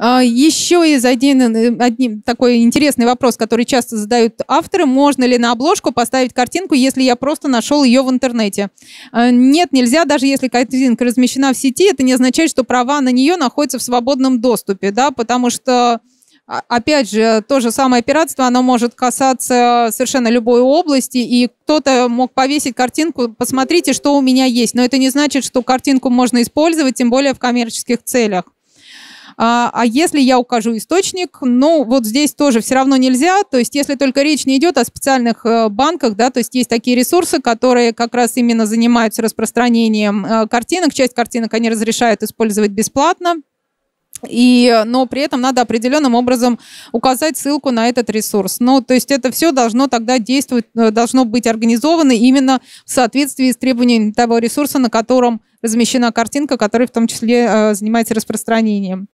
А, Еще из один, э, один такой интересный вопрос, который часто задают авторы. Можно ли на обложку поставить картинку, если я просто нашел ее в интернете? А, нет, нельзя, даже если картинка размещена в сети, это не означает, что права на нее находятся в свободном доступе, да, потому что а, опять же, то же самое пиратство, оно может касаться совершенно любой области, и кто-то мог повесить картинку, посмотрите, что у меня есть. Но это не значит, что картинку можно использовать, тем более в коммерческих целях. А, а если я укажу источник, ну, вот здесь тоже все равно нельзя. То есть, если только речь не идет о специальных э, банках, да, то есть есть такие ресурсы, которые как раз именно занимаются распространением э, картинок. Часть картинок они разрешают использовать бесплатно. И, но при этом надо определенным образом указать ссылку на этот ресурс. Ну, то есть это все должно тогда действовать, э, должно быть организовано именно в соответствии с требованиями того ресурса, на котором размещена картинка, который в том числе э, занимается распространением.